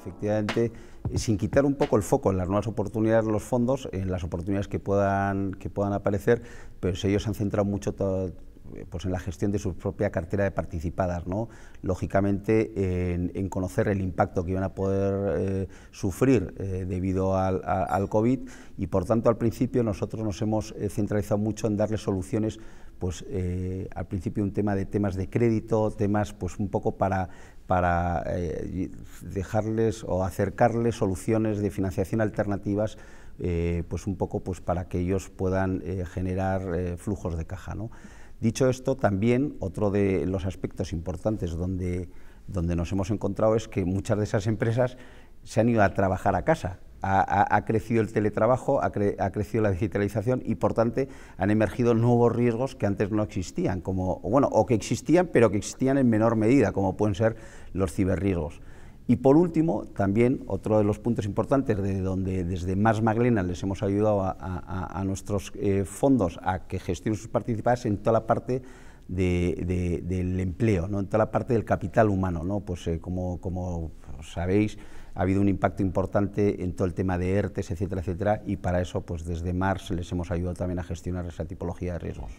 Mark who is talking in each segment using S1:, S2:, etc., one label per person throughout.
S1: efectivamente, eh, sin quitar un poco el foco en las nuevas oportunidades, los fondos, en las oportunidades que puedan, que puedan aparecer, pero ellos se han centrado mucho eh, pues en la gestión de su propia cartera de participadas, ¿no? lógicamente en, conocer el impacto que iban a poder eh, sufrir debido al, COVID y por tanto al principio nosotros nos hemos centralizado mucho en darle soluciones pues al principio un tema de temas de crédito, temas pues un poco para para eh, dejarles o acercarles soluciones de financiación alternativas eh, pues un poco pues para que ellos puedan eh, generar flujos de caja. Dicho esto, también otro de los aspectos importantes donde, donde nos hemos encontrado es que muchas de esas empresas se han ido a trabajar a casa, ha, crecido el teletrabajo, ha, crecido la digitalización y, por tanto, han emergido nuevos riesgos que antes no existían, como, bueno, o que existían, pero que existían en menor medida, como pueden ser los ciberriesgos. Y por último, también otro de los puntos importantes de donde desde Más Maglena les hemos ayudado a, nuestros eh, fondos a que gestionen sus participaciones en toda la parte del empleo, ¿no? en toda la parte del capital humano. ¿no? Pues, eh, como, como sabéis, ha habido un impacto importante en todo el tema de ERTES, etcétera, etcétera, y para eso pues, desde Mars les hemos ayudado también a gestionar esa tipología de riesgos.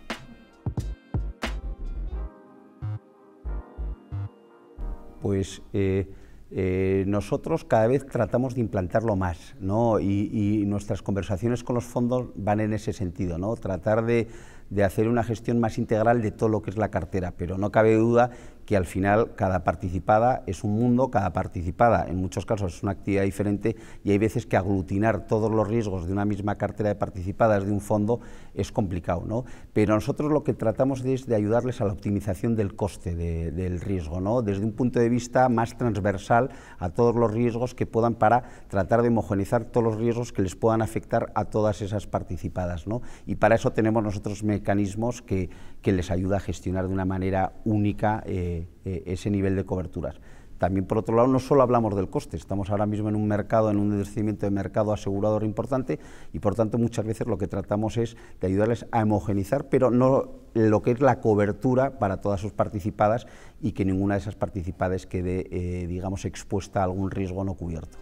S1: Pues eh, eh, nosotros cada vez tratamos de implantarlo más, ¿no? y, y nuestras conversaciones con los fondos van en ese sentido, ¿no? tratar de de hacer una gestión más integral de todo lo que es la cartera, pero no cabe duda que al final cada participada es un mundo, cada participada en muchos casos es una actividad diferente y hay veces que aglutinar todos los riesgos de una misma cartera de participadas de un fondo es complicado, ¿no? Pero nosotros lo que tratamos es de ayudarles a la optimización del coste del riesgo, ¿no? Desde un punto de vista más transversal a todos los riesgos que puedan para tratar de homogeneizar todos los riesgos que les puedan afectar a todas esas participadas, Y para eso tenemos nosotros mecanismos que, les ayuda a gestionar de una manera única eh, eh, ese nivel de coberturas. También, por otro lado, no solo hablamos del coste, estamos ahora mismo en un mercado, en un crecimiento de mercado asegurador importante y, por tanto, muchas veces lo que tratamos es de ayudarles a homogenizar, pero no lo que es la cobertura para todas sus participadas y que ninguna de esas participadas quede, eh, digamos, expuesta a algún riesgo no cubierto.